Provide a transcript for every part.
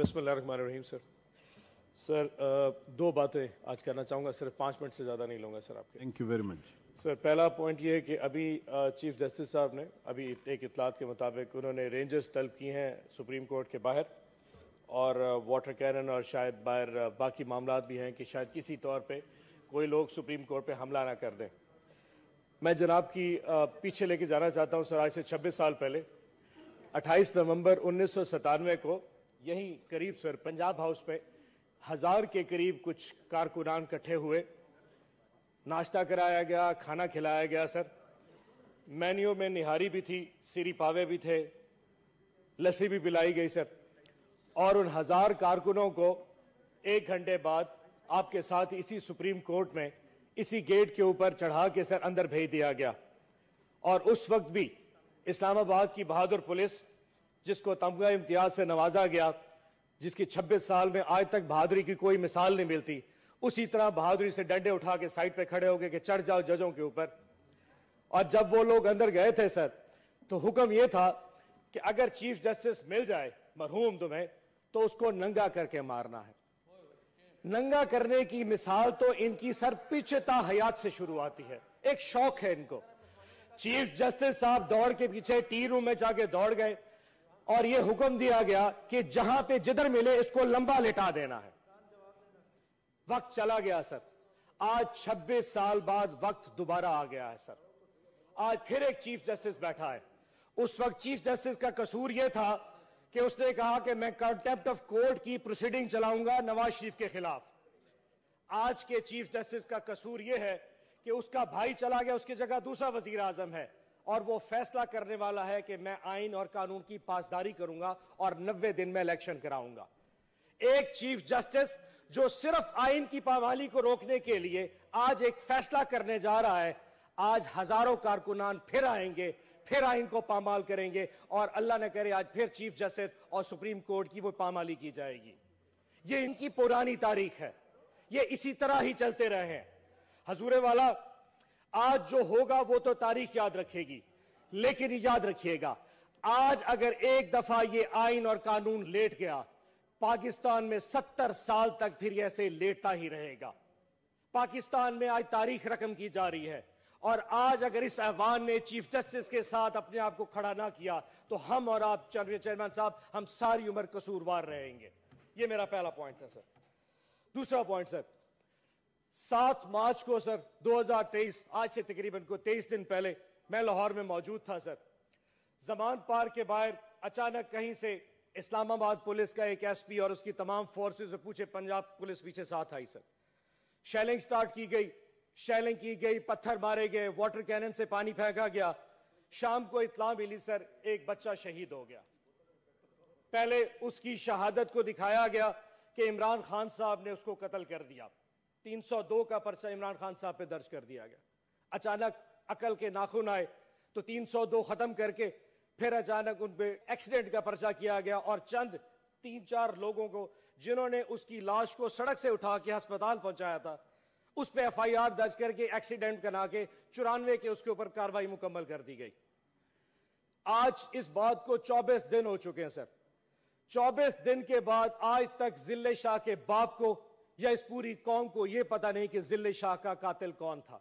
बिसमीम sir sir दो बातें आज करना चाहूँगा सिर्फ पाँच मिनट से ज़्यादा नहीं लूँगा सर आपके thank you very much sir पहला पॉइंट ये है कि अभी चीफ जस्टिस साहब ने अभी एक इतलात के मुताबिक उन्होंने रेंजर्स तलब की हैं सुप्रीम कोर्ट के बाहर और वाटर कैनन और शायद बाहर बाकी मामला भी हैं कि शायद किसी तौर पर कोई लोग सुप्रीम कोर्ट पर हमला ना कर दें मैं जनाब की पीछे लेके जाना चाहता हूँ सर आज से छब्बीस साल पहले अट्ठाईस नवंबर उन्नीस को यहीं करीब सर पंजाब हाउस पे हज़ार के करीब कुछ कारकुनान इकट्ठे हुए नाश्ता कराया गया खाना खिलाया गया सर मेन्यू में निहारी भी थी सीरी पावे भी थे लस्सी भी पिलाई गई सर और उन हज़ार कारकुनों को एक घंटे बाद आपके साथ इसी सुप्रीम कोर्ट में इसी गेट के ऊपर चढ़ा के सर अंदर भेज दिया गया और उस वक्त भी इस्लामाबाद की बहादुर पुलिस जिसको तमगा इम्तियाज से नवाजा गया जिसकी 26 साल में आज तक बहादुरी की कोई मिसाल नहीं मिलती उसी तरह बहादुरी से डंडे उठा के साइड पे खड़े हो गए कि चढ़ जाओ जजों के ऊपर और जब वो लोग अंदर गए थे सर तो हुक्म ये था कि अगर चीफ जस्टिस मिल जाए मरहूम तुम्हें तो उसको नंगा करके मारना है नंगा करने की मिसाल तो इनकी सर पिछता हयात से शुरू आती है एक शौक है इनको चीफ जस्टिस साहब दौड़ के पीछे टी रूम में जाके दौड़ गए और यह हुक्म दिया गया कि जहां पे जिधर मिले इसको लंबा लेटा देना है वक्त चला गया सर आज 26 साल बाद वक्त दोबारा आ गया है सर आज फिर एक चीफ जस्टिस बैठा है उस वक्त चीफ जस्टिस का कसूर यह था कि उसने कहा कि मैं कंटेम्प्ट ऑफ कोर्ट की प्रोसीडिंग चलाऊंगा नवाज शरीफ के खिलाफ आज के चीफ जस्टिस का कसूर यह है कि उसका भाई चला गया उसकी जगह दूसरा वजीर आजम है और वो फैसला करने वाला है कि मैं आइन और कानून की पासदारी करूंगा और नब्बे दिन में इलेक्शन कराऊंगा एक चीफ जस्टिस जो सिर्फ आइन की पामाली को रोकने के लिए आज एक फैसला करने जा रहा है आज हजारों कारकुनान फिर आएंगे फिर आइन को पामाल करेंगे और अल्लाह ने करे आज फिर चीफ जस्टिस और सुप्रीम कोर्ट की वो पामाली की जाएगी ये इनकी पुरानी तारीख है ये इसी तरह ही चलते रहे हैं हजूरे वाला आज जो होगा वो तो तारीख याद रखेगी लेकिन याद रखिएगा आज अगर एक दफा ये आइन और कानून लेट गया पाकिस्तान में सत्तर साल तक फिर ऐसे लेटता ही रहेगा पाकिस्तान में आज तारीख रकम की जा रही है और आज अगर इस अहवान ने चीफ जस्टिस के साथ अपने आप को खड़ा ना किया तो हम और आप चेयरमैन साहब हम सारी उम्र कसूरवार रहेंगे ये मेरा पहला पॉइंट है सर दूसरा पॉइंट सर सात मार्च को सर 2023 आज से तकरीबन को 23 दिन पहले मैं लाहौर में मौजूद था सर जमान पार्क के बाहर अचानक कहीं से इस्लामाबाद पुलिस का एक एसपी और उसकी तमाम फोर्सेस पूछे पंजाब पुलिस पीछे साथ आई सर शैलिंग स्टार्ट की गई शैलिंग की गई पत्थर मारे गए वाटर कैनन से पानी फेंका गया शाम को इतला मिली सर एक बच्चा शहीद हो गया पहले उसकी शहादत को दिखाया गया कि इमरान खान साहब ने उसको कत्ल कर दिया 302 का पर्चा इमरान खान साहब पे दर्ज कर दिया गया अचानक अकल के नाखून आए तो 302 खत्म करके फिर अचानक उन पर एक्सीडेंट का पर्चा किया गया और चंद तीन चार लोगों को जिन्होंने उसकी लाश को सड़क से उठा के अस्पताल पहुंचाया था उस पर एफ आई आर दर्ज करके एक्सीडेंट करा के चौरानवे के उसके ऊपर कार्रवाई मुकम्मल कर दी गई आज इस बात को चौबीस दिन हो चुके हैं सर चौबीस दिन के बाद आज तक जिले शाह के बाप को या इस पूरी कौम को यह पता नहीं कि जिले शाह का कातिल कौन था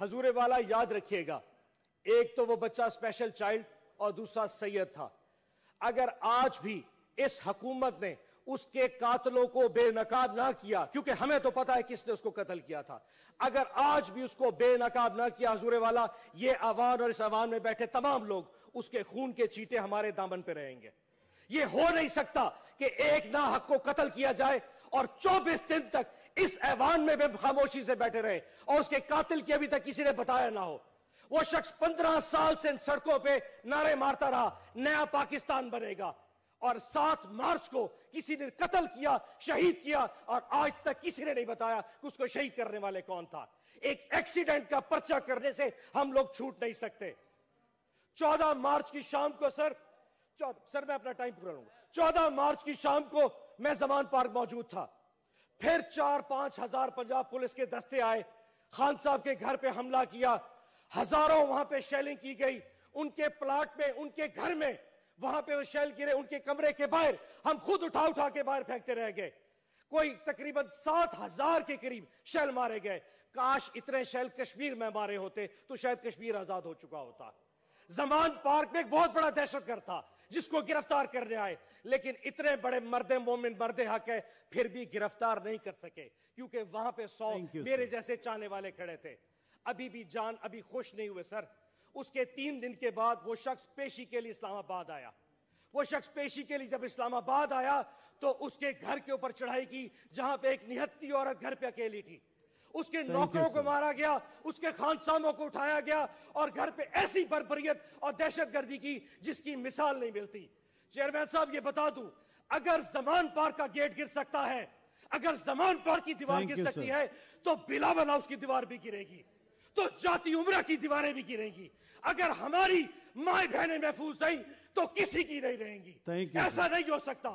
हजूरे वाला याद रखिएगा एक तो वो बच्चा स्पेशल चाइल्ड और दूसरा सैयद था अगर आज भी इस हकूमत ने उसके कातलों को बेनकाब ना किया क्योंकि हमें तो पता है किसने उसको कत्ल किया था अगर आज भी उसको बेनकाब ना किया हजूरे वाला ये आवान और इस आवान में बैठे तमाम लोग उसके खून के चीटे हमारे दामन पे रहेंगे ये हो नहीं सकता कि एक ना हक को कत्ल किया जाए और 24 दिन तक इस ऐवान में भी खामोशी से बैठे रहे और उसके कातिल की अभी तक किसी ने बताया ना हो वो शख्स पंद्रह साल से इन सड़कों पे नारे मारता रहा नया पाकिस्तान बनेगा और सात मार्च को किसी ने कत्ल किया शहीद किया और आज तक किसी ने नहीं बताया कि उसको शहीद करने वाले कौन था एक एक्सीडेंट का पर्चा करने से हम लोग छूट नहीं सकते चौदह मार्च की शाम को सर सर मैं अपना टाइम पूरा लूंगा चौदह मार्च की शाम को मैं जमान पार्क मौजूद था फिर चार पांच हजार पंजाब पुलिस के दस्ते आए खान साहब के घर पे हमला किया हजारों वहां पे शेलिंग की गई उनके प्लाट में उनके घर में वहां पे वो शेल गिरे उनके कमरे के बाहर हम खुद उठा उठा के बाहर फेंकते रह गए कोई तकरीबन सात हजार के करीब शेल मारे गए काश इतने शेल कश्मीर में मारे होते तो शायद कश्मीर आजाद हो चुका होता जमान पार्क में एक बहुत बड़ा दहशतगर्द था जिसको गिरफ्तार करने आए लेकिन इतने बड़े मर्द मोमिन मर्द हक है फिर भी गिरफ्तार नहीं कर सके क्योंकि वहां पे सौ मेरे जैसे चाहने वाले खड़े थे अभी भी जान अभी खुश नहीं हुए सर उसके तीन दिन के बाद वो शख्स पेशी के लिए इस्लामाबाद आया वो शख्स पेशी के लिए जब इस्लामाबाद आया तो उसके घर के ऊपर चढ़ाई की जहां पे एक निहत्ती औरत घर पे अकेली थी उसके नौकरों को मारा गया उसके खानसामों को उठाया गया और घर पे ऐसी बरबरीत और दहशत गर्दी की जिसकी मिसाल नहीं मिलती चेयरमैन साहब ये बता दू अगर जमान पार का गेट गिर सकता है अगर जमान पार की दीवार गिर सकती है तो बिलावल हाउस की दीवार भी गिरेगी तो जाति उम्र की दीवारें भी गिरेगी अगर हमारी माए बहने महफूज नहीं तो किसी की नहीं रहेंगी ऐसा नहीं हो सकता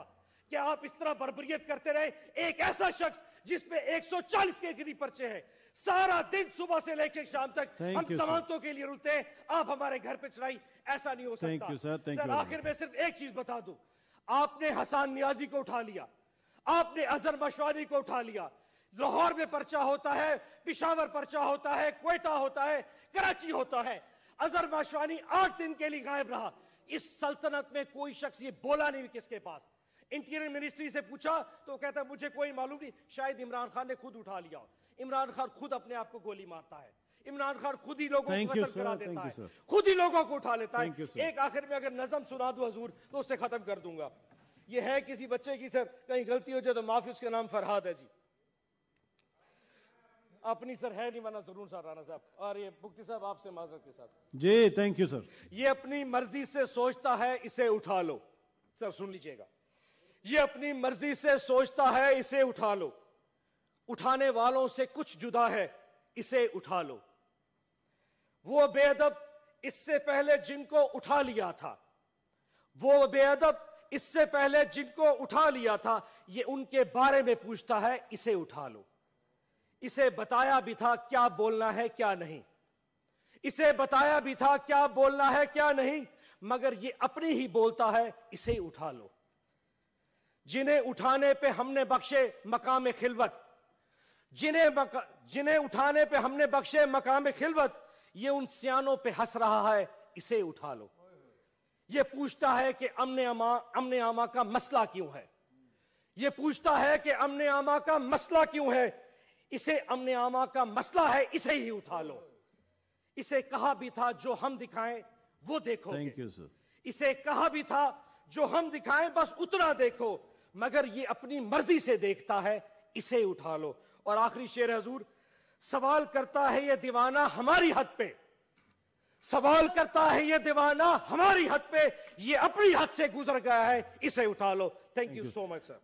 कि आप इस तरह बर्बरियत करते रहे एक ऐसा शख्स जिसपे 140 के करीब पर्चे हैं सारा दिन सुबह से लेकर शाम तक हम जमानतों के लिए रुलते हैं आप हमारे घर पे चढ़ाई ऐसा नहीं हो सकता you, sir. Thank सर आखिर में सिर्फ एक चीज बता दू आपने हसान नियाजी को उठा लिया आपने अजहर मशवानी को उठा लिया लाहौर में पर्चा होता है पिशावर पर्चा होता है कोयटा होता है कराची होता है अजहर मशवानी आठ दिन के लिए गायब रहा इस सल्तनत में कोई शख्स ये बोला नहीं किसके पास इंटीरियर मिनिस्ट्री से पूछा तो कहता मुझे कोई मालूम नहीं शायद इमरान खान ने खुद उठा लिया इमरान खान खुद अपने आप को गोली मारता है इमरान खान खुद ही लोगों को खत्म करा देता है खुद ही लोगों को उठा लेता है एक आखिर में अगर नजम सुना दू हजूर तो उससे खत्म कर दूंगा ये है किसी बच्चे की सर कहीं गलती हो जाए तो माफी उसका नाम फरहाद है जी अपनी सर है नहीं माना जरूर सर राना साहब और ये मुफ्ती साहब आपसे माजरत के साथ जी थैंक यू सर ये अपनी मर्जी से सोचता है इसे उठा लो सर सुन लीजिएगा ये अपनी मर्जी से सोचता है इसे उठा लो उठाने वालों से कुछ जुदा है इसे उठा लो वो बेअदब इससे पहले जिनको उठा लिया था वो बेअदब इससे पहले जिनको उठा लिया था ये उनके बारे में पूछता है इसे उठा लो इसे बताया भी था क्या बोलना है क्या नहीं इसे बताया भी था क्या बोलना है क्या नहीं मगर ये अपनी ही बोलता है इसे उठा लो जिन्हें उठाने पे हमने बख्शे मकाम खिलवत जिन्हें जिन्हें उठाने पे हमने बख्शे मकाम खिलवत ये उन सियानों पे हंस रहा है इसे उठा लो ये पूछता है कि अमन अमा अमन आमा का मसला क्यों है ये पूछता है कि अमन आमा का मसला क्यों है इसे अमन आमा का मसला है इसे ही उठा लो इसे कहा भी था जो हम दिखाएं वो देखो थैंक यू सर इसे कहा भी था जो हम दिखाएं बस उतना देखो मगर ये अपनी मर्जी से देखता है इसे उठा लो और आखिरी शेर हजूर सवाल करता है ये दीवाना हमारी हद पे सवाल करता है ये दीवाना हमारी हद पे ये अपनी हद से गुजर गया है इसे उठा लो thank you so much sir